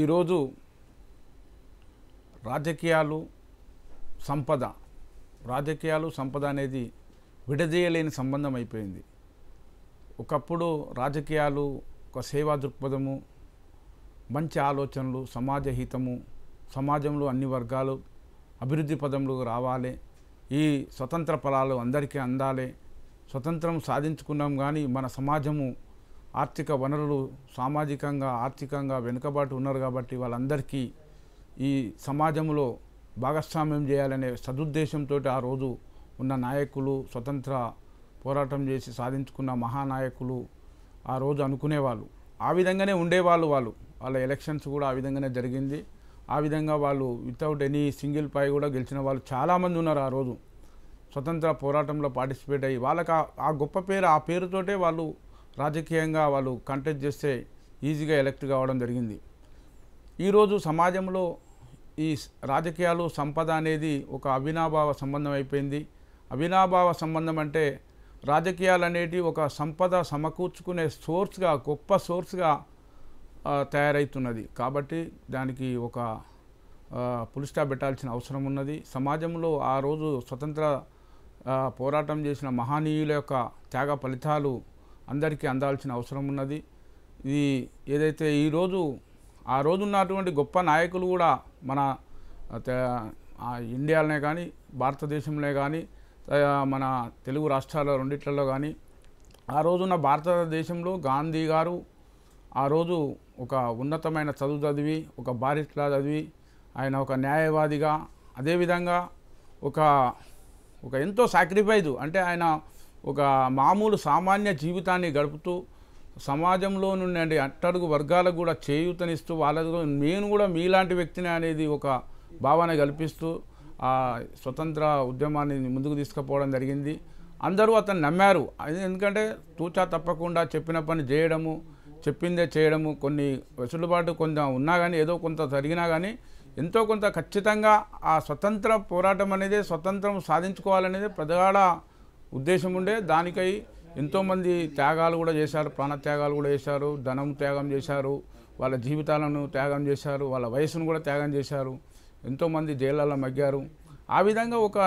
ఈరోజు రాజకీయాలు సంపద రాజకీయాలు సంపద అనేది విడదీయలేని సంబంధం అయిపోయింది ఒకప్పుడు రాజకీయాలు ఒక సేవా దృక్పథము మంచి ఆలోచనలు సమాజ హితము సమాజంలో అన్ని వర్గాలు అభివృద్ధి పదంలో రావాలి ఈ స్వతంత్ర ఫలాలు అందరికీ అందాలి స్వతంత్రం సాధించుకున్నాం కానీ మన సమాజము ఆర్థిక వనరులు సామాజికంగా ఆర్థికంగా వెనుకబాటు ఉన్నారు కాబట్టి వాళ్ళందరికీ ఈ సమాజంలో భాగస్వామ్యం చేయాలనే సదుద్దేశంతో ఆ రోజు ఉన్న నాయకులు స్వతంత్ర పోరాటం చేసి సాధించుకున్న మహానాయకులు ఆ రోజు అనుకునేవాళ్ళు ఆ విధంగానే ఉండేవాళ్ళు వాళ్ళు వాళ్ళ ఎలక్షన్స్ కూడా ఆ విధంగానే జరిగింది ఆ విధంగా వాళ్ళు వితౌట్ ఎనీ సింగిల్ పై కూడా గెలిచిన వాళ్ళు చాలామంది ఉన్నారు ఆ రోజు స్వతంత్ర పోరాటంలో పార్టిసిపేట్ అయ్యి వాళ్ళకి ఆ గొప్ప పేరు ఆ పేరుతోటే వాళ్ళు రాజకీయంగా వాళ్ళు కంటెస్ట్ చేస్తే ఈజీగా ఎలక్ట్ కావడం జరిగింది ఈరోజు సమాజంలో ఈ రాజకీయాలు సంపద అనేది ఒక అవినాభావ సంబంధం అయిపోయింది అవినాభావ సంబంధం అంటే రాజకీయాలు అనేటివి ఒక సంపద సమకూర్చుకునే సోర్స్గా గొప్ప సోర్స్గా తయారవుతున్నది కాబట్టి దానికి ఒక పులిస్టా పెట్టాల్సిన అవసరం ఉన్నది సమాజంలో ఆ రోజు స్వతంత్ర పోరాటం చేసిన మహనీయుల యొక్క త్యాగ ఫలితాలు అందరికీ అందాల్సిన అవసరం ఉన్నది ఇది ఏదైతే ఈరోజు ఆ రోజు ఉన్నటువంటి గొప్ప నాయకులు కూడా మన ఇండియాలోనే కానీ భారతదేశంలో కానీ మన తెలుగు రాష్ట్రాల రెండిట్లలో కానీ ఆ రోజున్న భారతదేశంలో గాంధీ గారు ఆ రోజు ఒక ఉన్నతమైన చదువు చదివి ఒక బారిట్లా చదివి ఆయన ఒక న్యాయవాదిగా అదేవిధంగా ఒక ఒక ఎంతో సాక్రిఫైజు అంటే ఆయన ఒక మామూలు సామాన్య జీవితాన్ని గడుపుతూ సమాజంలో నుండి అట్టడుగు వర్గాలకు కూడా చేయూతనిస్తూ వాళ్ళతో నేను కూడా మీలాంటి వ్యక్తిని అనేది ఒక భావన కల్పిస్తూ ఆ స్వతంత్ర ఉద్యమాన్ని ముందుకు తీసుకుపోవడం జరిగింది అందరూ అతను నమ్మారు ఎందుకంటే తూచా తప్పకుండా చెప్పిన పని చేయడము చెప్పిందే చేయడము కొన్ని వెసులుబాటు కొంత ఉన్నా కానీ ఏదో కొంత జరిగినా కానీ ఎంతో కొంత ఖచ్చితంగా ఆ స్వతంత్ర పోరాటం అనేది స్వతంత్రం సాధించుకోవాలనేది ప్రజల ఉద్దేశం ఉండే దానికై ఎంతోమంది త్యాగాలు కూడా చేశారు ప్రాణత్యాగాలు కూడా చేశారు ధనం త్యాగం చేశారు వాళ్ళ జీవితాలను త్యాగం చేశారు వాళ్ళ వయసును కూడా త్యాగం చేశారు ఎంతోమంది జైళ్ళలో మగ్గారు ఆ విధంగా ఒక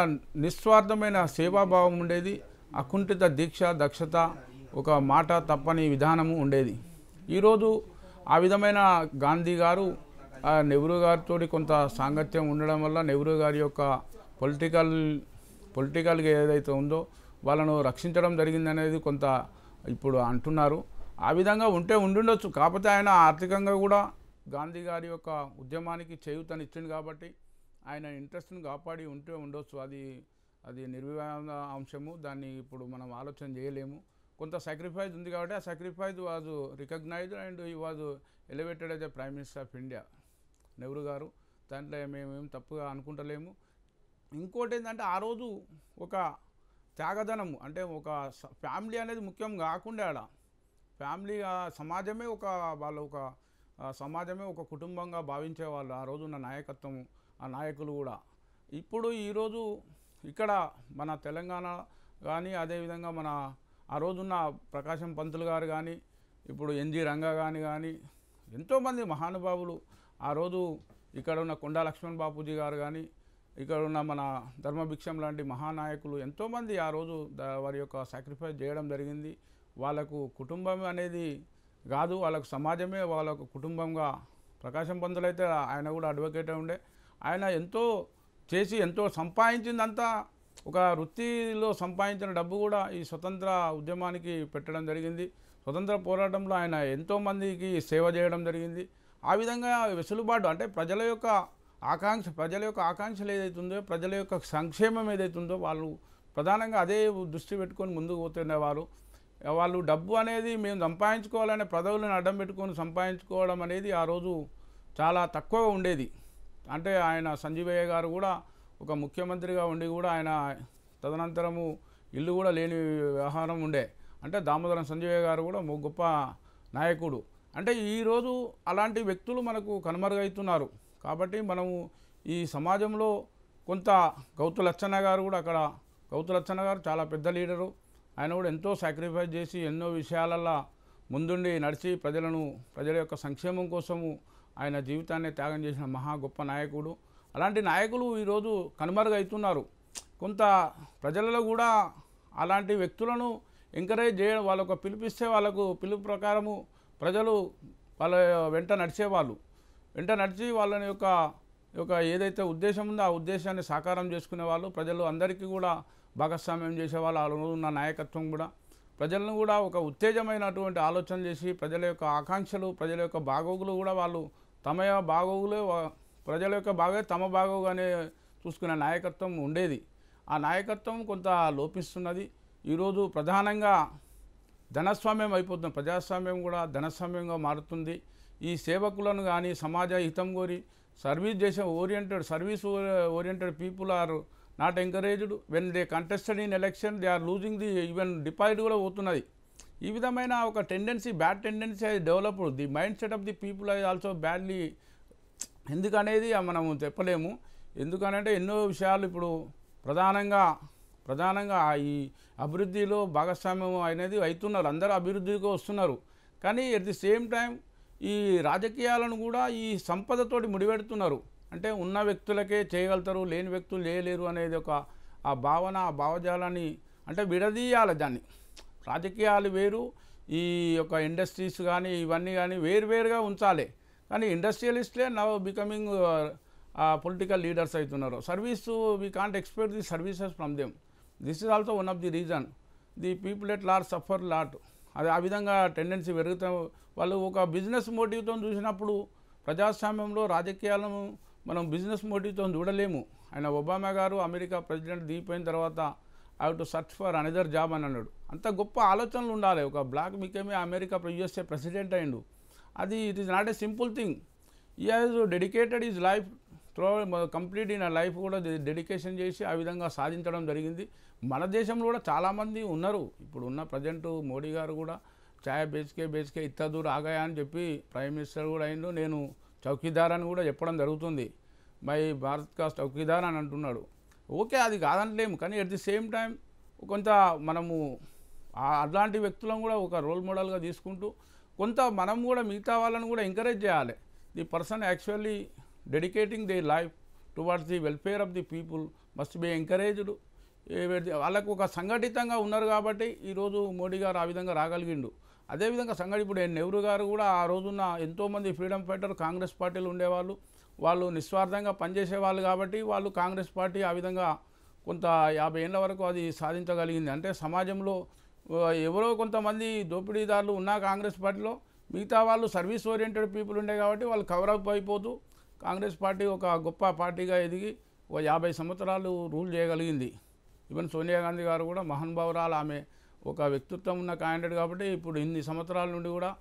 నిస్వార్థమైన సేవాభావం ఉండేది అకుంఠిత దీక్ష దక్షత ఒక మాట తప్పని విధానము ఉండేది ఈరోజు ఆ విధమైన గాంధీ గారు నెహ్రూ గారితో కొంత సాంగత్యం ఉండడం వల్ల నెహ్రూ గారి యొక్క పొలిటికల్ పొలిటికల్గా ఏదైతే ఉందో వాళ్ళను రక్షించడం జరిగిందనేది కొంత ఇప్పుడు అంటున్నారు ఆ విధంగా ఉంటే ఉండుండొచ్చు కాకపోతే ఆయన ఆర్థికంగా కూడా గాంధీ గారి యొక్క ఉద్యమానికి చేయూతనిచ్చింది కాబట్టి ఆయన ఇంట్రెస్ట్ని కాపాడి ఉంటే ఉండొచ్చు అది అది నిర్వివాద అంశము దాన్ని ఇప్పుడు మనం ఆలోచన చేయలేము కొంత సాక్రిఫైజ్ ఉంది కాబట్టి ఆ sacrifice was recognised and he was elevated అయితే prime minister of India Nehru garu దాంట్లో మేమేం తప్పుగా అనుకుంటలేము ఇంకోటి ఏంటంటే ఆ రోజు ఒక త్యాగధనం అంటే ఒక ఫ్యామిలీ అనేది ముఖ్యం కాకుండా ఆడ ఫ్యామిలీ సమాజమే ఒక వాళ్ళు ఒక సమాజమే ఒక కుటుంబంగా భావించేవాళ్ళు ఆ రోజున్న నాయకత్వం ఆ నాయకులు కూడా ఇప్పుడు ఈరోజు ఇక్కడ మన తెలంగాణ కానీ అదేవిధంగా మన ఆ రోజున్న ప్రకాశం పంతులు గారు కానీ ఇప్పుడు ఎన్జి రంగా కానీ కానీ ఎంతోమంది మహానుభావులు ఆ రోజు ఇక్కడ ఉన్న కొండా లక్ష్మణ్ బాపూజీ గారు కానీ ఇక్కడ ఉన్న మన ధర్మభిక్షం లాంటి మహానాయకులు ఎంతోమంది ఆ రోజు వారి యొక్క సాక్రిఫైస్ చేయడం జరిగింది వాళ్ళకు కుటుంబం అనేది కాదు వాళ్ళకు సమాజమే వాళ్ళకు కుటుంబంగా ప్రకాశం పంతులైతే ఆయన కూడా అడ్వకేట్ ఉండే ఆయన ఎంతో చేసి ఎంతో సంపాదించిందంతా ఒక వృత్తిలో సంపాదించిన డబ్బు కూడా ఈ స్వతంత్ర ఉద్యమానికి పెట్టడం జరిగింది స్వతంత్ర పోరాటంలో ఆయన ఎంతోమందికి సేవ చేయడం జరిగింది ఆ విధంగా వెసులుబాటు అంటే ప్రజల యొక్క ఆకాంక్ష ప్రజల యొక్క ఆకాంక్షలు ఏదైతుందో ప్రజల యొక్క సంక్షేమం ఏదైతుందో వాళ్ళు ప్రధానంగా అదే దృష్టి పెట్టుకొని ముందుకు పోతుండేవారు వాళ్ళు డబ్బు అనేది మేము సంపాదించుకోవాలనే పదవులను అడ్డం పెట్టుకొని సంపాదించుకోవడం అనేది ఆ రోజు చాలా తక్కువగా ఉండేది అంటే ఆయన సంజీవయ్య గారు కూడా ఒక ముఖ్యమంత్రిగా ఉండి కూడా ఆయన తదనంతరము ఇల్లు కూడా లేని వ్యవహారం ఉండే అంటే దామోదరం సంజీవయ్య గారు కూడా గొప్ప నాయకుడు అంటే ఈరోజు అలాంటి వ్యక్తులు మనకు కనుమరుగవుతున్నారు కాబట్టి మనము ఈ సమాజంలో కొంత గౌతు లచ్చన్న గారు కూడా అక్కడ గౌతు లచ్చన్న గారు చాలా పెద్ద లీడరు ఆయన కూడా ఎంతో సాక్రిఫైస్ చేసి ఎన్నో విషయాలల్లో ముందుండి నడిచి ప్రజలను ప్రజల యొక్క సంక్షేమం కోసము ఆయన జీవితాన్ని త్యాగం చేసిన మహా గొప్ప నాయకుడు అలాంటి నాయకులు ఈరోజు కనుమరుగవుతున్నారు కొంత ప్రజలలో కూడా అలాంటి వ్యక్తులను ఎంకరేజ్ చేయడం వాళ్ళకు పిలిపిస్తే వాళ్ళకు పిలుపు ప్రకారము ప్రజలు వాళ్ళ వెంట నడిచేవాళ్ళు వెంట నడిచి వాళ్ళని యొక్క యొక్క ఏదైతే ఉద్దేశం ఉందో ఆ ఉద్దేశాన్ని సాకారం చేసుకునే వాళ్ళు ప్రజలు అందరికీ కూడా భాగస్వామ్యం చేసేవాళ్ళు వాళ్ళు ఉన్న నాయకత్వం కూడా ప్రజలను కూడా ఒక ఉత్తేజమైనటువంటి ఆలోచన చేసి ప్రజల యొక్క ఆకాంక్షలు ప్రజల యొక్క బాగోగులు కూడా వాళ్ళు తమ బాగోగులే ప్రజల యొక్క బాగే తమ బాగోగానే చూసుకునే నాయకత్వం ఉండేది ఆ నాయకత్వం కొంత లోపిస్తున్నది ఈరోజు ప్రధానంగా ధనస్వామ్యం అయిపోతుంది ప్రజాస్వామ్యం కూడా ధనస్వామ్యంగా మారుతుంది ఈ సేవకులను కానీ సమాజ హితం కోరి సర్వీస్ చేసే oriented service oriented people are not encouraged when they contested in election they are losing the even deposit కూడా పోతున్నది ఈ విధమైన ఒక టెండెన్సీ బ్యాడ్ టెండెన్సీ అది develop the mind set of the people అది ఆల్సో బ్యాడ్లీ ఎందుకనేది మనము చెప్పలేము ఎందుకనంటే ఎన్నో విషయాలు ఇప్పుడు ప్రధానంగా ప్రధానంగా ఈ అభివృద్ధిలో భాగస్వామ్యం అనేది అవుతున్నారు అందరూ అభివృద్ధికి వస్తున్నారు కానీ అట్ ది సేమ్ టైం ఈ రాజకీయాలను కూడా ఈ సంపదతోటి ముడిపెడుతున్నారు అంటే ఉన్న వ్యక్తులకే చేయగలుగుతారు లేని వ్యక్తులు చేయలేరు అనేది ఒక ఆ భావన ఆ భావజాలాన్ని అంటే విడదీయాలి దాన్ని రాజకీయాలు వేరు ఈ యొక్క ఇండస్ట్రీస్ కానీ ఇవన్నీ కానీ వేరువేరుగా ఉంచాలి కానీ ఇండస్ట్రియలిస్ట్లే నవ్ బికమింగ్ పొలిటికల్ లీడర్స్ అవుతున్నారు service we can't expect the services from them this is also one of the reason the people at large suffer lot అది ఆ విధంగా టెండెన్సీ పెరుగుతూ వాళ్ళు ఒక బిజినెస్ మోటివ్తో చూసినప్పుడు ప్రజాస్వామ్యంలో రాజకీయాలను మనం బిజినెస్ మోటివ్తో చూడలేము ఆయన ఒబామా గారు అమెరికా ప్రెసిడెంట్ దిగిపోయిన తర్వాత I to search for another job అని అన్నాడు అంత గొప్ప ఆలోచనలు ఉండాలి ఒక బ్లాక్ మీకేమీ అమెరికా యూఎస్ఏ ప్రెసిడెంట్ అయిండు అది it is not a simple thing he has dedicated his life through complete నా లైఫ్ కూడా డెడికేషన్ చేసి ఆ విధంగా సాధించడం జరిగింది మన దేశంలో కూడా చాలామంది ఉన్నారు ఇప్పుడు ఉన్న ప్రజెంట్ మోడీ గారు కూడా ఛాయ్ బేచికే బేచికే దూరం ఆగాయా అని చెప్పి ప్రైమ్ మినిస్టర్ కూడా అయిండు నేను చౌకీదార్ అని కూడా చెప్పడం జరుగుతుంది మై భారత్ కా చౌకీదార్ అని అంటున్నాడు ఓకే అది కాదంటలేము కానీ ఎట్ ది సేమ్ టైం కొంత మనము అలాంటి వ్యక్తులను కూడా ఒక రోల్ మోడల్గా తీసుకుంటూ కొంత మనం కూడా మిగతా వాళ్ళని కూడా ఎంకరేజ్ చేయాలి the person actually dedicating they life towards the welfare of the people must be encouraged వాళ్ళకు ఒక సంఘటితంగా ఉన్నారు కాబట్టి ఈరోజు మోడీ గారు ఆ విధంగా రాగలిగిండు అదేవిధంగా సంఘటి ఇప్పుడు నెహ్రూ గారు కూడా ఆ రోజున ఎంతోమంది ఫ్రీడమ్ ఫైటర్ కాంగ్రెస్ పార్టీలు ఉండేవాళ్ళు వాళ్ళు నిస్వార్థంగా పనిచేసేవాళ్ళు కాబట్టి వాళ్ళు కాంగ్రెస్ పార్టీ ఆ విధంగా కొంత యాభై ఏళ్ళ వరకు అది సాధించగలిగింది అంటే సమాజంలో ఎవరో కొంతమంది దోపిడీదారులు ఉన్నా కాంగ్రెస్ పార్టీలో మిగతా వాళ్ళు సర్వీస్ ఓరియంటెడ్ పీపుల్ ఉండే కాబట్టి వాళ్ళు కవరప్ అయిపోతూ కాంగ్రెస్ పార్టీ ఒక గొప్ప పార్టీగా ఎదిగి ఒక యాభై సంవత్సరాలు రూల్ చేయగలిగింది ఈవెన్ సోనియా గాంధీ గారు కూడా మహానుభావురాలు ఆమె ఒక వ్యక్తిత్వం ఉన్న క్యాండిడేట్ కాబట్టి ఇప్పుడు ఇన్ని సంవత్సరాల నుండి కూడా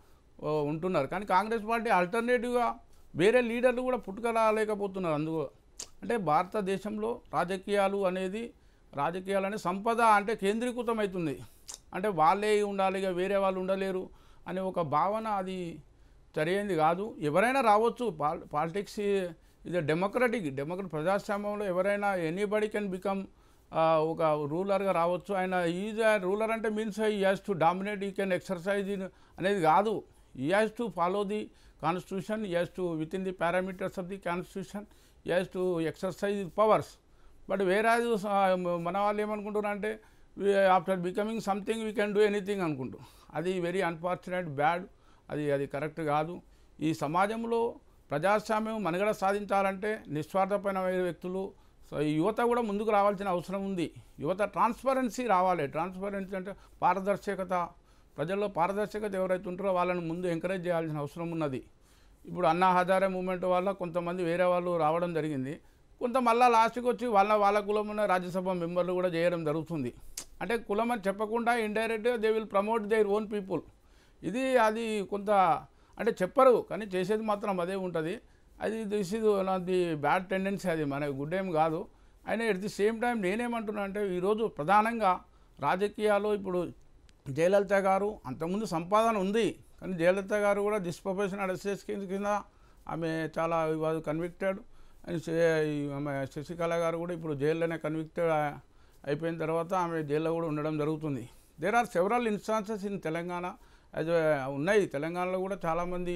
ఉంటున్నారు కానీ కాంగ్రెస్ పార్టీ ఆల్టర్నేటివ్గా వేరే లీడర్లు కూడా పుట్టుకరాలేకపోతున్నారు అందుకు అంటే భారతదేశంలో రాజకీయాలు అనేది రాజకీయాలు అనే సంపద అంటే కేంద్రీకృతం అవుతుంది అంటే వాళ్ళే ఉండాలి ఇక వేరే వాళ్ళు ఉండలేరు అనే ఒక భావన అది సరైనది కాదు ఎవరైనా రావచ్చు పాలిటిక్స్ ఇది డెమోక్రటిక్ డెమోక్రటిక్ ప్రజాస్వామ్యంలో ఎవరైనా ఎనీబడి కెన్ బికమ్ ఒక రూలర్గా రావచ్చు ఆయన ఈజ్ రూలర్ అంటే means he has to dominate he can exercise అనేది కాదు he has to follow the constitution he has to within the parameters of the constitution he has to exercise powers but వేరే మన వాళ్ళు ఏమనుకుంటున్నారు అంటే after becoming something we can do anything అనుకుంటాం అది very unfortunate bad అది అది correct కాదు ఈ సమాజంలో ప్రజాస్వామ్యం మనుగడ సాధించాలంటే నిస్వార్థమైన వ్యక్తులు యువత కూడా ముందుకు రావాల్సిన అవసరం ఉంది యువత ట్రాన్స్పరెన్సీ రావాలి ట్రాన్స్పరెన్సీ అంటే పారదర్శకత ప్రజల్లో పారదర్శకత ఎవరైతే ఉంటారో వాళ్ళని ముందు ఎంకరేజ్ చేయాల్సిన అవసరం ఉన్నది ఇప్పుడు అన్నా హజారే మూమెంట్ వల్ల కొంతమంది వేరే వాళ్ళు రావడం జరిగింది కొంత మళ్ళీ లాస్ట్కి వచ్చి వాళ్ళ వాళ్ళ కులం ఉన్న రాజ్యసభ మెంబర్లు కూడా చేయడం జరుగుతుంది అంటే కులం అని చెప్పకుండా ఇండైరెక్ట్గా they will promote their own people ఇది అది కొంత అంటే చెప్పరు కానీ చేసేది మాత్రం అదే ఉంటుంది అది దిస్ ఇది నాది బ్యాడ్ టెండెన్సీ అది మన గుడ్ ఏం కాదు అయినా ఎట్ ది సేమ్ టైం నేనేమంటున్నా అంటే ఈరోజు ప్రధానంగా రాజకీయాలు ఇప్పుడు జయలలిత గారు అంతకుముందు సంపాదన ఉంది కానీ జయలలిత గారు కూడా డిస్ప్రొఫెషన్ అడ్రస్ కింద ఆమె చాలా వాజ్ కన్విక్టెడ్ అండ్ ఆమె శశికళ గారు కూడా ఇప్పుడు జైల్లోనే కన్విక్టెడ్ అయిపోయిన తర్వాత ఆమె జైల్లో కూడా ఉండడం జరుగుతుంది there are several instances in Telangana అది ఉన్నాయి తెలంగాణలో కూడా చాలామంది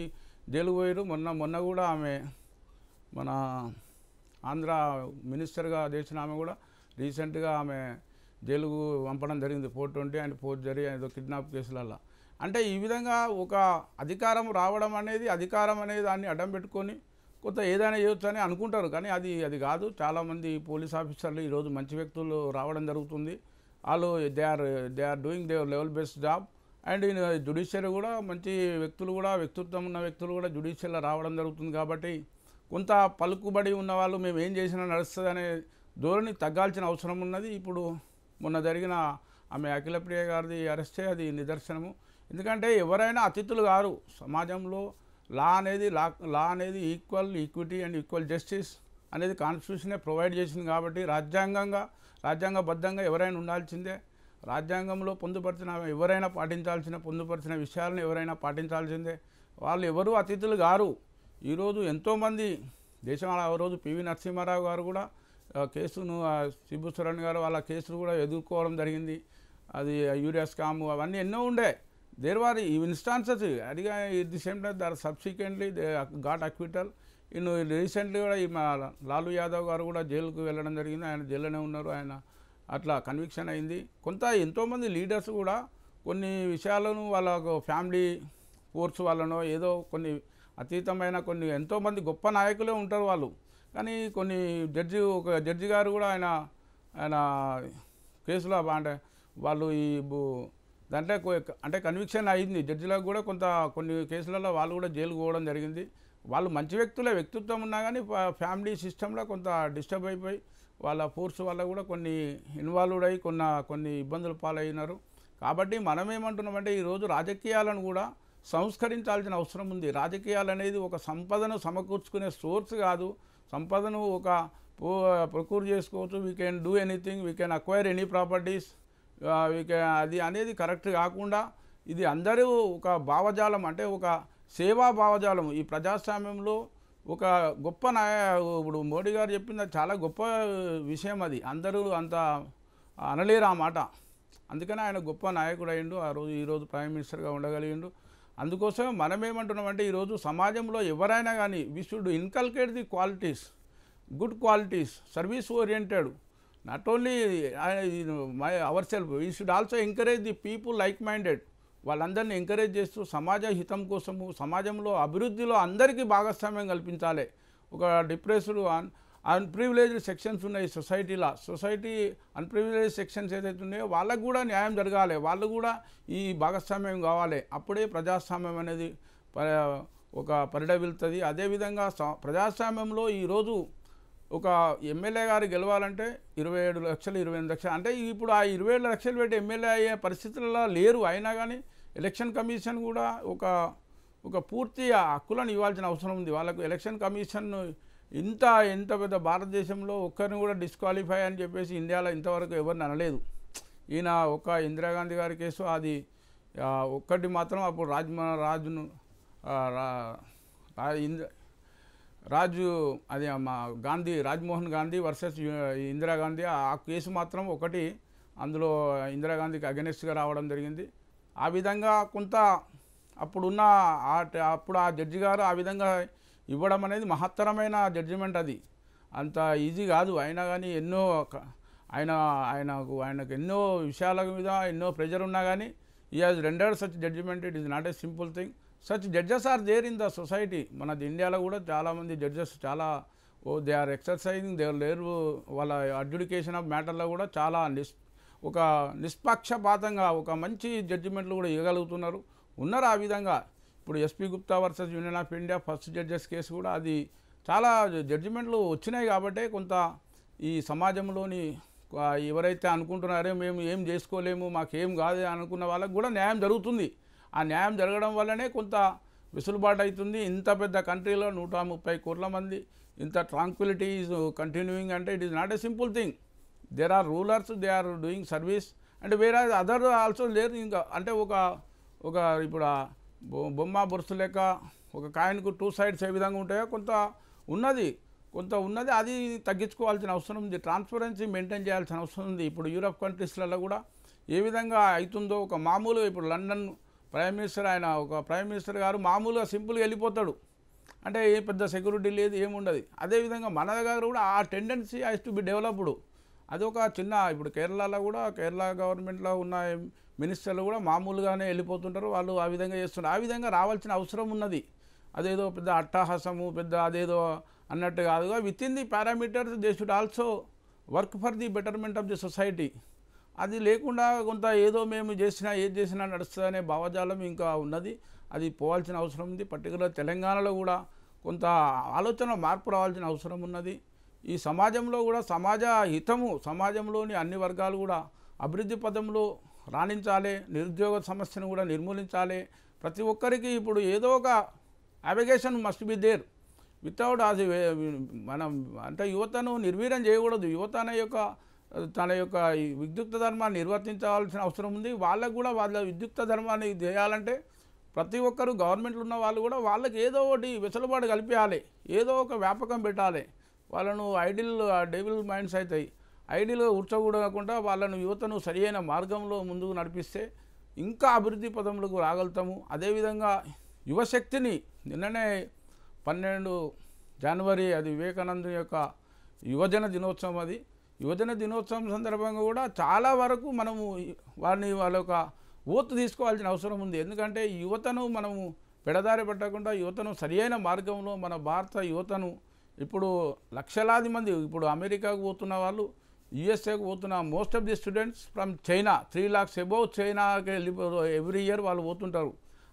జైలు పోయారు మొన్న మొన్న కూడా ఆమె మన ఆంధ్ర మినిస్టర్గా చేసిన ఆమె కూడా రీసెంట్గా ఆమె జైలుకు పంపడం జరిగింది ఫోర్ ట్వంటీ అండ్ ఫోర్ జరి ఏదో కిడ్నాప్ కేసులలో అంటే ఈ విధంగా ఒక అధికారం రావడం అనేది అధికారం అనేది దాన్ని అడ్డం పెట్టుకొని కొత్త ఏదైనా చేయొచ్చు అని అనుకుంటారు కానీ అది అది కాదు చాలామంది పోలీస్ ఆఫీసర్లు ఈరోజు మంచి వ్యక్తులు రావడం జరుగుతుంది వాళ్ళు they are they are doing their level best job and judiciary కూడా మంచి వ్యక్తులు కూడా వ్యక్తిత్వం ఉన్న వ్యక్తులు కూడా జుడిషియర్లో రావడం జరుగుతుంది కాబట్టి కొంత పలుకుబడి ఉన్న వాళ్ళు మేము ఏం చేసినా నడుస్తుంది అనే ధోరణి తగ్గాల్సిన అవసరం ఉన్నది ఇప్పుడు మొన్న జరిగిన ఆమె అఖిలప్రియ గారిది అరెస్టే అది నిదర్శనము ఎందుకంటే ఎవరైనా అతిథులు గారు సమాజంలో లా అనేది లా లా అనేది equal equity and equal justice అనేది కాన్స్టిట్యూషనే ప్రొవైడ్ చేసింది కాబట్టి రాజ్యాంగంగా రాజ్యాంగబద్ధంగా ఎవరైనా ఉండాల్సిందే రాజ్యాంగంలో పొందుపరిచిన ఎవరైనా పాటించాల్సిన పొందుపరిచిన విషయాలను ఎవరైనా పాటించాల్సిందే వాళ్ళు ఎవరు అతిథులు గారు ఈరోజు ఎంతోమంది దేశం ఆ రోజు పివి నరసింహారావు గారు కూడా కేసును సిబ్బు సురణ్ గారు వాళ్ళ కేసులు కూడా ఎదుర్కోవడం జరిగింది అది యూరియా కాము అవన్నీ ఎన్నో ఉండే దేర్ వార్ ఈ ఇన్స్టాన్సెస్ అదిగా it the same time there subsequently they got acquittal in recently కూడా ఈ లాలూ యాదవ్ గారు కూడా జైలుకు వెళ్ళడం జరిగింది ఆయన జైల్లోనే ఉన్నారు ఆయన అట్లా కన్విక్షన్ అయింది కొంత ఎంతోమంది లీడర్స్ కూడా కొన్ని విషయాలను వాళ్ళ ఫ్యామిలీ ఫోర్స్ వాళ్ళనో ఏదో కొన్ని అతీతమైన కొన్ని ఎంతోమంది గొప్ప నాయకులే ఉంటారు వాళ్ళు కానీ కొన్ని జడ్జి ఒక జడ్జి గారు కూడా ఆయన ఆయన కేసులో అంటే వాళ్ళు ఈ దాంట్లో అంటే కన్విక్షన్ అయింది జడ్జిలకు కూడా కొంత కొన్ని కేసులలో వాళ్ళు కూడా జైలు పోవడం జరిగింది వాళ్ళు మంచి వ్యక్తులే వ్యక్తిత్వం ఉన్నా కానీ ఫ్యామిలీ సిస్టంలో కొంత డిస్టర్బ్ అయిపోయి వాళ్ళ ఫోర్స్ వల్ల కూడా కొన్ని ఇన్వాల్వ్డ్ అయ్యి కొన్న కొన్ని ఇబ్బందులు పాలైనారు కాబట్టి మనం ఏమంటున్నామంటే ఈరోజు రాజకీయాలను కూడా సంస్కరించాల్సిన అవసరం ఉంది రాజకీయాలు అనేది ఒక సంపదను సమకూర్చుకునే సోర్స్ కాదు సంపదను ఒక ప్రొక్యూర్ చేసుకోవచ్చు we can do anything we can acquire any properties we can అది అనేది కరెక్ట్ కాకుండా ఇది అందరూ ఒక భావజాలం అంటే ఒక సేవా భావజాలం ఈ ప్రజాస్వామ్యంలో ఒక గొప్ప నాయ ఇప్పుడు మోడీ గారు చెప్పింది చాలా గొప్ప విషయం అది అందరూ అంత అనలేరు ఆ మాట అందుకని ఆయన గొప్ప నాయకుడు అయిండు ఆ రోజు ఈరోజు ప్రైమ్ మినిస్టర్గా ఉండగలిగిండు అందుకోసం మనం ఏమంటున్నామంటే ఈరోజు సమాజంలో ఎవరైనా కానీ we should inculcate the qualities good qualities service oriented not only our self we should also encourage the people like minded వాళ్ళందరినీ ఎంకరేజ్ చేస్తూ సమాజ హితం కోసము సమాజంలో అభివృద్ధిలో అందరికీ భాగస్వామ్యం కల్పించాలి ఒక డిప్రెస్డ్ అన్ అన్ప్రివిలేజ్డ్ సెక్షన్స్ ఉన్నాయి సొసైటీలో సొసైటీ అన్ప్రివిలేజ్డ్ సెక్షన్స్ ఏదైతే ఉన్నాయో వాళ్ళకు కూడా న్యాయం జరగాలి వాళ్ళు కూడా ఈ భాగస్వామ్యం కావాలి అప్పుడే ప్రజాస్వామ్యం అనేది ఒక పరిడవిల్తుంది అదేవిధంగా ప్రజాస్వామ్యంలో ఈరోజు ఒక ఎమ్మెల్యే గారు గెలవాలంటే ఇరవై ఏడు లక్షలు ఇరవై ఎనిమిది లక్షలు అంటే ఇప్పుడు ఆ ఇరవై ఏడు లక్షలు పెట్టి ఎమ్మెల్యే అయ్యే పరిస్థితులలో లేరు అయినా కానీ ఎలక్షన్ కమిషన్ కూడా ఒక ఒక పూర్తి హక్కులను ఇవ్వాల్సిన అవసరం ఉంది వాళ్ళకు ఎలక్షన్ కమిషన్ ఇంత ఎంత పెద్ద భారతదేశంలో ఒక్కరిని కూడా డిస్క్వాలిఫై అని చెప్పేసి ఇండియాలో ఇంతవరకు ఎవరిని అనలేదు ఈయన ఒక ఇందిరాగాంధీ గారి కేసు అది ఒక్కటి మాత్రం అప్పుడు రాజ్ రాజును రాజు అది మా గాంధీ రాజ్మోహన్ గాంధీ వర్సెస్ ఇందిరాగాంధీ ఆ కేసు మాత్రం ఒకటి అందులో ఇందిరాగాంధీకి అగెనెస్ట్గా రావడం జరిగింది ఆ విధంగా కొంత అప్పుడున్న అప్పుడు ఆ జడ్జి గారు ఆ విధంగా ఇవ్వడం అనేది మహత్తరమైన జడ్జిమెంట్ అది అంత ఈజీ కాదు అయినా కానీ ఎన్నో ఆయన ఆయనకు ఆయనకు ఎన్నో విషయాల మీద ఎన్నో ప్రెజర్ ఉన్నా కానీ he has render such judgement it is not a simple thing such judges are there in the society మన ఇండియాలో కూడా చాలామంది జడ్జెస్ చాలా ఓ దే ఆర్ ఎక్సర్సైజింగ్ దే లేరు వాళ్ళ అడ్యుడికేషన్ ఆఫ్ మ్యాటర్లో కూడా చాలా లిస్ట్ ఒక నిష్పక్షపాతంగా ఒక మంచి జడ్జిమెంట్లు కూడా ఇవ్వగలుగుతున్నారు ఉన్నారు ఆ విధంగా ఇప్పుడు SP Gupta versus Union of India first judges case కూడా అది చాలా జడ్జిమెంట్లు వచ్చినాయి కాబట్టే కొంత ఈ సమాజంలోని ఎవరైతే అనుకుంటున్నారో మేము ఏం చేసుకోలేము మాకేం కాదు అనుకున్న వాళ్ళకు కూడా న్యాయం జరుగుతుంది ఆ న్యాయం జరగడం వల్లనే కొంత వెసులుబాటు అవుతుంది ఇంత పెద్ద కంట్రీలో నూట ముప్పై కోట్ల మంది ఇంత ట్రాంక్విలిటీ ఈజ్ కంటిన్యూయింగ్ అంటే it is not a simple thing there are rulers they are doing service and వేరే అదర్ ఆల్సో లేరు ఇంకా అంటే ఒక ఒక ఇప్పుడు బొమ్మ బొరుసు లెక్క ఒక కాయిన్కు టూ సైడ్స్ ఏ విధంగా ఉంటాయో కొంత ఉన్నది కొంత ఉన్నది అది తగ్గించుకోవాల్సిన అవసరం ఉంది ట్రాన్స్పరెన్సీ మెయింటైన్ చేయాల్సిన అవసరం ఉంది ఇప్పుడు యూరప్ కంట్రీస్లలో కూడా ఏ విధంగా అవుతుందో ఒక మామూలు ఇప్పుడు లండన్ ప్రైమ్ మినిస్టర్ ఆయన ఒక ప్రైమ్ మినిస్టర్ గారు మామూలుగా సింపుల్గా వెళ్ళిపోతాడు అంటే ఏ పెద్ద సెక్యూరిటీ లేదు ఏముండదు అదేవిధంగా మన దగ్గర కూడా ఆ tendency is to be developed అదొక చిన్న ఇప్పుడు కేరళలో కూడా కేరళ గవర్నమెంట్లో ఉన్న మినిస్టర్లు కూడా మామూలుగానే వెళ్ళిపోతుంటారు వాళ్ళు ఆ విధంగా చేస్తున్నారు ఆ విధంగా రావాల్సిన అవసరం ఉన్నది అదేదో పెద్ద అట్టహాసము పెద్ద అదేదో అన్నట్టు కాదుగా within the parameters they should also work for the betterment of the society అది లేకుండా కొంత ఏదో మేము చేసినా ఏది చేసినా నడుస్తుందనే భావజాలం ఇంకా ఉన్నది అది పోవాల్సిన అవసరం ఉంది పర్టికులర్ తెలంగాణలో కూడా కొంత ఆలోచన మార్పు రావాల్సిన అవసరం ఉన్నది ఈ సమాజంలో కూడా సమాజ హితము సమాజంలోని అన్ని వర్గాలు కూడా అభివృద్ధి పదంలో రాణించాలి నిరుద్యోగ సమస్యను కూడా నిర్మూలించాలి ప్రతి ఒక్కరికి ఇప్పుడు ఏదో ఒక obligation must be there without అది మనం అంటే యువతను నిర్వీర్యం చేయకూడదు యువత అనే యొక్క తన యొక్క విద్యుక్త ధర్మాన్ని నిర్వర్తించవలసిన అవసరం ఉంది వాళ్ళకు కూడా వాళ్ళ విద్యుక్త ధర్మాన్ని చేయాలంటే ప్రతి ఒక్కరు గవర్నమెంట్లు ఉన్న వాళ్ళు కూడా వాళ్ళకి ఏదో ఒకటి వెసులుబాటు కల్పించాలి ఏదో ఒక వ్యాపకం పెట్టాలి వాళ్ళను ఐడిల్ డేబుల్ మైండ్స్ అవుతాయి ఐడిల్గా కూర్చోకూడకుండా వాళ్ళను యువతను సరియైన మార్గంలో ముందుకు నడిపిస్తే ఇంకా అభివృద్ధి పదంలోకి రాగలుగుతాము అదేవిధంగా యువశక్తిని నిన్ననే పన్నెండు జనవరి అది వివేకానంద యొక్క యువజన దినోత్సవం అది యువజన దినోత్సవం సందర్భంగా కూడా చాలా వరకు మనము వారిని వాళ్ళ యొక్క ఓతు తీసుకోవాల్సిన అవసరం ఉంది ఎందుకంటే యువతను మనము పెడదారి పట్టకుండా యువతను సరియైన మార్గంలో మన భారత యువతను ఇప్పుడు లక్షలాది మంది ఇప్పుడు అమెరికాకు పోతున్న వాళ్ళు యుఎస్ఏకు పోతున్న most of the students from China three lakhs above చైనాకి ఎవ్రీ ఇయర్ వాళ్ళు పోతుంటారు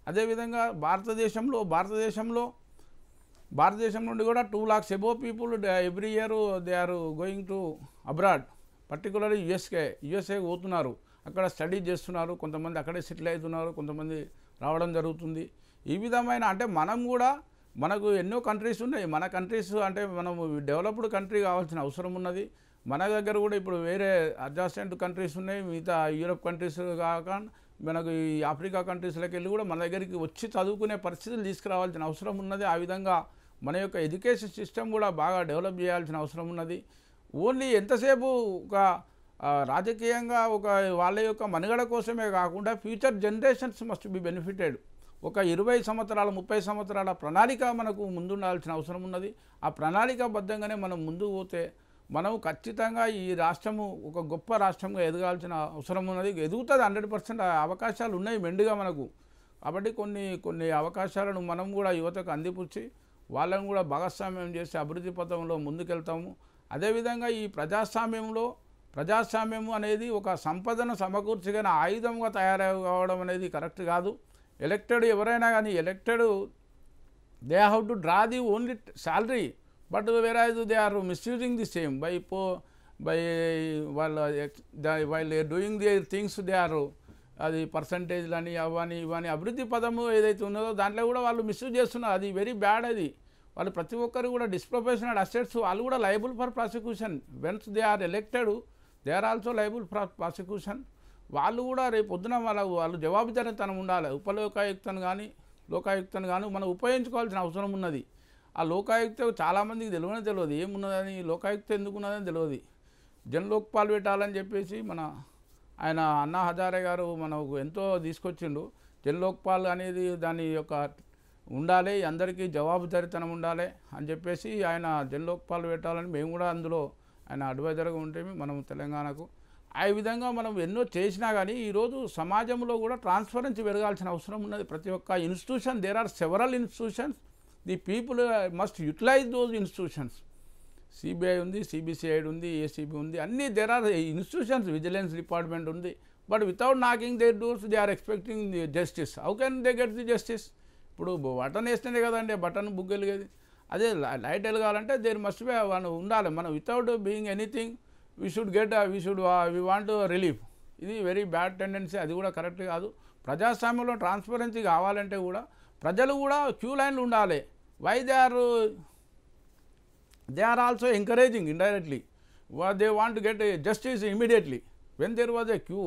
అదేవిధంగా భారతదేశంలో భారతదేశంలో భారతదేశం నుండి కూడా two lakhs above people every year they are going to abroad particularly యుఎస్కే యుఎస్ఏ పోతున్నారు అక్కడ స్టడీ చేస్తున్నారు కొంతమంది అక్కడే సెటిల్ అవుతున్నారు కొంతమంది రావడం జరుగుతుంది ఈ విధమైన అంటే మనం కూడా మనకు ఎన్నో కంట్రీస్ ఉన్నాయి మన కంట్రీస్ అంటే మనము డెవలప్డ్ కంట్రీ కావాల్సిన అవసరం ఉన్నది మన దగ్గర కూడా ఇప్పుడు వేరే అడ్జస్టెంట్ కంట్రీస్ ఉన్నాయి మిగతా యూరప్ కంట్రీస్ కాక మనకు ఈ ఆఫ్రికా కంట్రీస్లోకి వెళ్ళి కూడా మన దగ్గరికి వచ్చి చదువుకునే పరిస్థితులు తీసుకురావాల్సిన అవసరం ఉన్నది ఆ విధంగా మన యొక్క ఎడ్యుకేషన్ సిస్టమ్ కూడా బాగా డెవలప్ చేయాల్సిన అవసరం ఉన్నది ఓన్లీ ఎంతసేపు ఒక రాజకీయంగా ఒక వాళ్ళ యొక్క మనుగడ కోసమే కాకుండా future generations must be benefited ఒక ఇరవై సంవత్సరాల ముప్పై సంవత్సరాల ప్రణాళిక మనకు ముందుండాల్సిన అవసరం ఉన్నది ఆ ప్రణాళికాబద్ధంగానే మనం ముందుకు పోతే మనం ఖచ్చితంగా ఈ రాష్ట్రము ఒక గొప్ప రాష్ట్రంగా ఎదగాల్సిన అవసరం ఉన్నది ఎదుగుతుంది హండ్రెడ్ పర్సెంట్ అవకాశాలు ఉన్నాయి మెండుగా మనకు కాబట్టి కొన్ని కొన్ని అవకాశాలను మనం కూడా యువతకు అందిపుచ్చి వాళ్ళని కూడా భాగస్వామ్యం చేసి అభివృద్ధి పథంలో ముందుకెళ్తాము అదేవిధంగా ఈ ప్రజాస్వామ్యంలో ప్రజాస్వామ్యం అనేది ఒక సంపదను సమకూర్చగిన ఆయుధంగా తయారవడం అనేది కరెక్ట్ కాదు ఎలక్టెడ్ ఎవరైనా కానీ elected they have to draw the only salary but whereas they are misusing the same by పో బై వాళ్ళ వాళ్ళు doing the things they are అది అని అవని ఇవని అభివృద్ధి పదము ఏదైతే ఉన్నదో దాంట్లో కూడా వాళ్ళు మిస్యూజ్ చేస్తున్నారు అది వెరీ బ్యాడ్ అది వాళ్ళు ప్రతి ఒక్కరు కూడా డిస్ప్రొఫెషనల్ అసెట్స్ వాళ్ళు కూడా liable for prosecution once they are elected they are also liable for prosecution వాళ్ళు కూడా రేపు పొద్దున వాళ్ళ వాళ్ళు జవాబుదారీతనం ఉండాలి ఉపలోకాయుక్తను కానీ లోకాయుక్తను కానీ మనం ఉపయోగించుకోవాల్సిన అవసరం ఉన్నది ఆ లోకాయుక్త చాలామందికి తెలియనే తెలియదు ఏమున్నదని లోకాయుక్త ఎందుకు ఉన్నదని తెలియదు జనలోక్పాలు పెట్టాలని చెప్పేసి మన ఆయన అన్నా హజారే గారు మనకు ఎంతో తీసుకొచ్చిండు జనలోక్పాల్ అనేది దాని యొక్క ఉండాలి అందరికీ జవాబుదారితనం ఉండాలి అని చెప్పేసి ఆయన జనలోక్పాలు పెట్టాలని మేము కూడా అందులో ఆయన అడ్వైజర్గా ఉంటే మనం తెలంగాణకు ఆ విధంగా మనం ఎన్నో చేసినా కానీ ఈరోజు సమాజంలో కూడా ట్రాన్స్పరెన్సీ పెరగాల్సిన అవసరం ఉన్నది ప్రతి ఒక్క institution there are several institutions the people must utilize those institutions CBI ఉంది సిబిసిఐడి ఉంది ఏసీబీ ఉంది అన్ని there are institutions vigilance department ఉంది but without knocking they does they are expecting the justice how can they get the justice ఇప్పుడు button వేసినదే కదండి button బుగ్గెలిగేది అదే లైట్ వెలగాలంటే దేర్ మస్ట్ బి ఉండాలి మనం without being anything we should get we should we want relief ఇది very bad tendency అది కూడా కరెక్ట్ కాదు ప్రజాస్వామ్యంలో ట్రాన్స్పరెన్సీ కావాలంటే కూడా ప్రజలు కూడా క్యూ లైన్లు ఉండాలి why they are they are also encouraging indirectly they want get justice immediately when there was a queue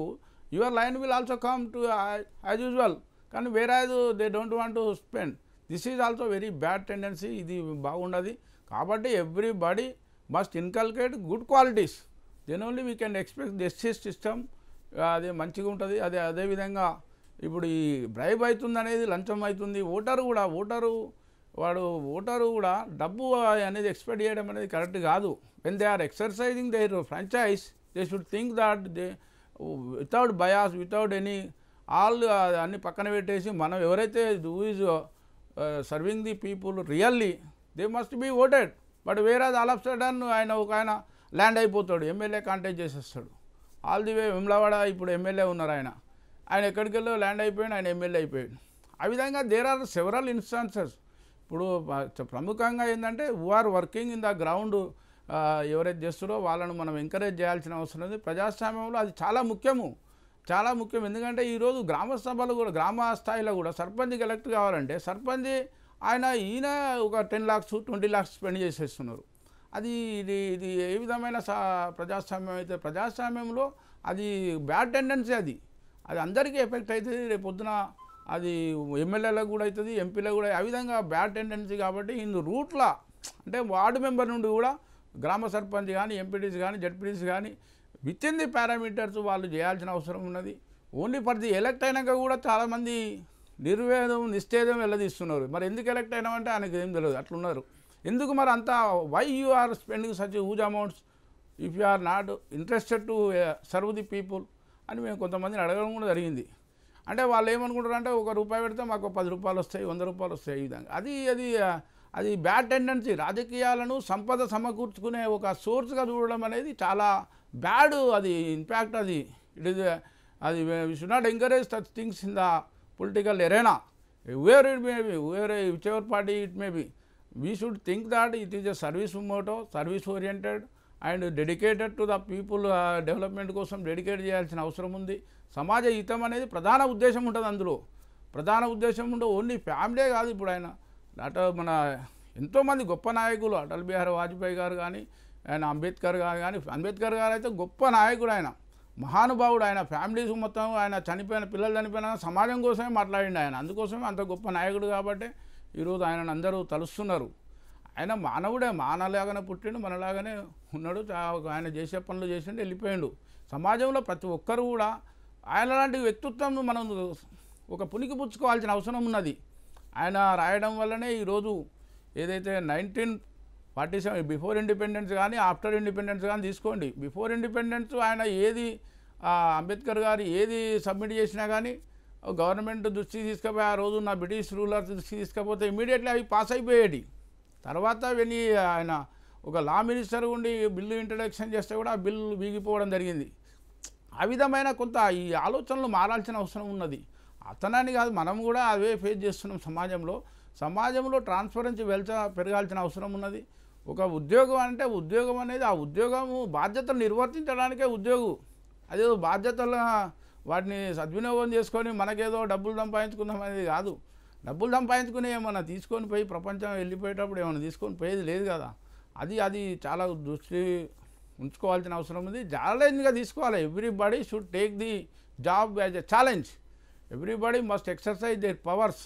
your line will also come to as usual కానీ where as they don't want to spend this is also very bad tendency ఇది బాగుండదు కాబట్టి everybody must inculcate good qualities then only we can expect justice system అదే మంచిగా ఉంటుంది అదే అదేవిధంగా ఇప్పుడు ఈ బ్రైబ్ అవుతుంది అనేది లంచం అవుతుంది ఓటరు కూడా ఓటరు వాడు ఓటరు కూడా డబ్బు అనేది ఎక్స్పెక్ట్ చేయడం అనేది కరెక్ట్ కాదు when they are exercising their franchise they should think that they without bias without any all అన్ని పక్కన పెట్టేసి మనం ఎవరైతే do is serving the people really they must be voted but where all of sudden ఆయన ఒక ఆయన land అయిపోతాడు MLA contact చేసేస్తాడు ఆల్ ది వే విమ్లవాడ ఇప్పుడు ఎమ్మెల్యే ఉన్నారు ఆయన ఆయన ఎక్కడికి వెళ్ళో ల్యాండ్ అయిపోయాడు ఆయన ఎమ్మెల్యే అయిపోయాడు ఆ విధంగా దేర్ ఆర్ సెవరల్ ఇన్స్టాన్సెస్ ఇప్పుడు ప్రముఖంగా ఏంటంటే we are working in the ground ఎవరైతే చేస్తారో వాళ్ళను మనం ఎంకరేజ్ చేయాల్సిన అవసరం ఉంది ప్రజాస్వామ్యంలో అది చాలా ముఖ్యము చాలా ముఖ్యం ఎందుకంటే ఈరోజు గ్రామ సభలు కూడా గ్రామ స్థాయిలో కూడా సర్పంచ్కి ఎలక్ట్ కావాలంటే సర్పంచ్ ఆయన ఈయన ఒక ten lakhs twenty lakhs spend చేసేస్తున్నారు అది ఇది ఇది ఏ విధమైన సా ప్రజాస్వామ్యం అయితే ప్రజాస్వామ్యంలో అది బ్యాడ్ టెండెన్సీ అది అది అందరికీ ఎఫెక్ట్ అవుతుంది రేపు పొద్దున అది ఎమ్మెల్యేలకు కూడా అవుతుంది ఎంపీలకు కూడా ఆ విధంగా బ్యాడ్ టెండెన్సీ కాబట్టి ఇందు రూట్ల అంటే వార్డు మెంబర్ నుండి కూడా గ్రామ సర్పంచ్ కానీ ఎంపీటీస్ కానీ జడ్పీటీస్ కానీ విత్ ఇన్ ది పారామీటర్స్ వాళ్ళు చేయాల్సిన అవసరం ఉన్నది ఓన్లీ ఫర్ ది ఎలక్ట్ అయినాక కూడా చాలామంది నిర్వేదం నిశ్చేదం వెళ్ళదీస్తున్నారు మరి ఎందుకు ఎలక్ట్ అయినామంటే ఆయనకు ఏం తెలియదు అట్లున్నారు ఎందుకు మరి అంత why you are spending such huge amounts if you are not interested to serve the people అని మేము కొంతమందిని అడగడం కూడా జరిగింది అంటే వాళ్ళు ఏమనుకుంటారు అంటే ఒక రూపాయి పెడితే మాకు పది రూపాయలు వస్తాయి వంద రూపాయలు వస్తాయి ఈ విధంగా అది అది uh, అది బ్యాడ్ టెండెన్సీ రాజకీయాలను సంపద సమకూర్చుకునే ఒక సోర్స్గా చూడడం అనేది చాలా బ్యాడ్ అది ఇన్ఫ్యాక్ట్ అది ఇట్ ఇస్ uh, అది we should not encourage such things in the political arena where it may be where whichever party it may be we should think that it is a service motto service oriented and dedicated to the people development కోసం dedicate చేయాల్సిన అవసరం ఉంది సమాజ హితం అనేది ప్రధాన ఉద్దేశం ఉంటుంది అందులో ప్రధాన ఉద్దేశం ఉండే ఓన్లీ ఫ్యామిలీ కాదు ఇప్పుడు ఆయన అట మన ఎంతోమంది గొప్ప నాయకులు అటల్ బిహారీ వాజ్పేయి గారు కానీ ఆయన అంబేద్కర్ గారు కానీ అంబేద్కర్ గారు అయితే గొప్ప నాయకుడు ఆయన మహానుభావుడు ఆయన ఫ్యామిలీస్ మొత్తం ఆయన చనిపోయిన పిల్లలు చనిపోయిన సమాజం కోసమే మాట్లాడిండు ఆయన అందుకోసమే అంత గొప్ప నాయకుడు కాబట్టి ఈరోజు ఆయనను అందరూ తలుస్తున్నారు ఆయన మానవుడే మానలాగానే పుట్టిండు మనలాగానే ఉన్నాడు ఆయన చేసే పనులు చేసిండు వెళ్ళిపోయాడు సమాజంలో ప్రతి ఒక్కరు కూడా ఆయన లాంటి వ్యక్తిత్వం మనం ఒక పునికి పుచ్చుకోవాల్సిన అవసరం ఉన్నది ఆయన రాయడం వల్లనే ఈరోజు ఏదైతే nineteen forty seven before independence కానీ ఆఫ్టర్ ఇండిపెండెన్స్ కానీ తీసుకోండి బిఫోర్ ఇండిపెండెన్స్ ఆయన ఏది అంబేద్కర్ గారు ఏది సబ్మిట్ చేసినా కానీ గవర్నమెంట్ దృష్టి తీసుకుపోయి ఆ రోజు నా బ్రిటిష్ రూలర్ దృష్టి తీసుకపోతే ఇమీడియట్లీ అవి పాస్ అయిపోయేటి తర్వాత వెళ్ళి ఆయన ఒక లా మినిస్టర్ ఉండి బిల్లు ఇంట్రడక్షన్ చేస్తే కూడా ఆ బిల్లు వీగిపోవడం జరిగింది ఆ విధమైన కొంత ఈ ఆలోచనలు మారాల్సిన అవసరం ఉన్నది అతనని కాదు మనం కూడా అవే ఫేస్ చేస్తున్నాం సమాజంలో సమాజంలో ట్రాన్స్పరెన్సీ వెల్చ పెరగాల్సిన అవసరం ఉన్నది ఒక ఉద్యోగం అంటే ఉద్యోగం అనేది ఆ ఉద్యోగము బాధ్యతలు నిర్వర్తించడానికే ఉద్యోగం అదే బాధ్యతల వాటిని సద్వినియోగం చేసుకొని మనకేదో డబ్బులు సంపాదించుకుందాం అనేది కాదు డబ్బులు సంపాదించుకునే ఏమన్నా తీసుకొని పోయి ప్రపంచం వెళ్ళిపోయేటప్పుడు ఏమైనా తీసుకొని పోయేది లేదు కదా అది అది చాలా దృష్టి ఉంచుకోవాల్సిన అవసరం ఉంది ఛాలెంజ్గా తీసుకోవాలి everybody should take the job as a challenge everybody must exercise their powers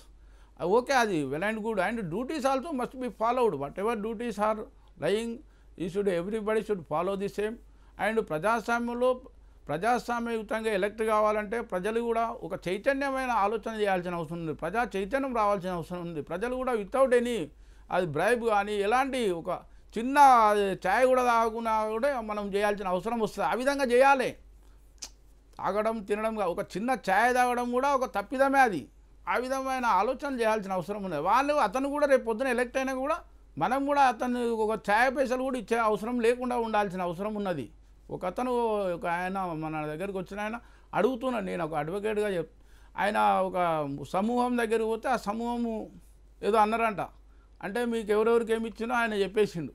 okay అది well and good and duties also must be followed whatever duties are lying ఈ should everybody should follow the same and ప్రజాస్వామ్యంలో ప్రజాస్వామ్యయుతంగా elect కావాలంటే ప్రజలు కూడా ఒక చైతన్యమైన ఆలోచన చేయాల్సిన అవసరం ఉంది ప్రజా చైతన్యం రావాల్సిన అవసరం ఉంది ప్రజలు కూడా వితౌట్ ఎనీ అది బ్రైబ్ కానీ ఎలాంటి ఒక చిన్న ఛాయ్ కూడా తాగకుండా కూడా మనం చేయాల్సిన అవసరం వస్తుంది ఆ విధంగా చేయాలి తాగడం తినడం ఒక చిన్న ఛాయ్ తాగడం కూడా ఒక తప్పిదమే అది ఆ విధమైన ఆలోచన చేయాల్సిన అవసరం ఉంది వాళ్ళు అతను కూడా రేపు పొద్దున ఎలక్ట్ అయినా కూడా మనం కూడా అతను ఒక ఛాయ్ పైసలు కూడా ఇచ్చే అవసరం లేకుండా ఉండాల్సిన అవసరం ఉన్నది ఒక అతను ఒక ఆయన మన దగ్గరికి వచ్చిన ఆయన అడుగుతున్నాడు నేను ఒక అడ్వకేట్గా చెప్ ఆయన ఒక సమూహం దగ్గరికి పోతే ఆ సమూహము ఏదో అన్నారంట అంటే మీకు ఎవరెవరికి ఏమి ఇచ్చినో ఆయన చెప్పేసిండు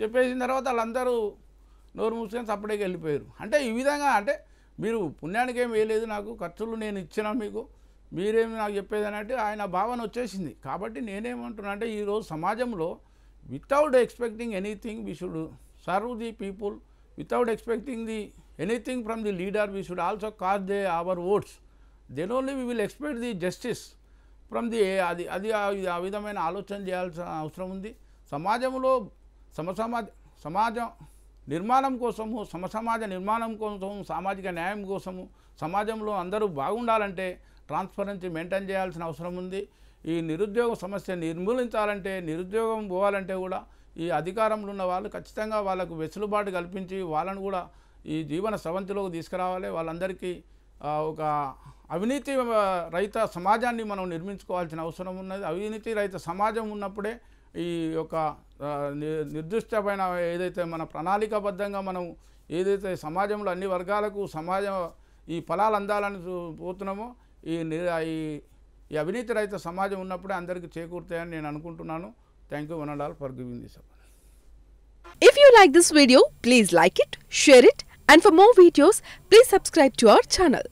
చెప్పేసిన తర్వాత వాళ్ళందరూ నోరు మూసుకొని అప్పటికి వెళ్ళిపోయారు అంటే ఈ విధంగా అంటే మీరు పుణ్యానికి ఏం వేయలేదు నాకు ఖర్చులు నేను ఇచ్చినా మీకు మీరేమి నాకు చెప్పేది అన్నట్టు ఆయన భావన వచ్చేసింది కాబట్టి నేనేమంటున్నా అంటే ఈరోజు సమాజంలో without expecting anything we should serve the people without expecting the anything from the leader we should also cast the, our votes then only we will expect the justice from the అది అది ఆ విధమైన ఆలోచన చేయాల్సిన అవసరం ఉంది సమాజంలో సమసమా సమాజం నిర్మాణం కోసము సమసమాజ నిర్మాణం కోసము సామాజిక న్యాయం కోసము సమాజంలో అందరూ బాగుండాలంటే ట్రాన్స్పరెన్సీ మెయింటైన్ చేయాల్సిన అవసరం ఉంది ఈ నిరుద్యోగ సమస్య నిర్మూలించాలంటే నిరుద్యోగం పోవాలంటే కూడా ఈ అధికారంలో ఉన్న వాళ్ళు ఖచ్చితంగా వాళ్ళకు వెసులుబాటు కల్పించి వాళ్ళను కూడా ఈ జీవన సవంతిలోకి తీసుకురావాలి వాళ్ళందరికీ ఒక అవినీతి రహిత సమాజాన్ని మనం నిర్మించుకోవాల్సిన అవసరం ఉన్నది అవినీతి రహిత సమాజం ఉన్నప్పుడే ఈ యొక్క నిర్దిష్టమైన ఏదైతే మన ప్రణాళికాబద్ధంగా మనం ఏదైతే సమాజంలో అన్ని వర్గాలకు సమాజం ఈ ఫలాలు అందాలని పోతున్నామో ఈ ఈ అవినీతి రహిత సమాజం ఉన్నప్పుడే అందరికీ చేకూరుతాయని నేను అనుకుంటున్నాను Thank you one and all for giving this opportunity. If you like this video, please like it, share it and for more videos, please subscribe to our channel.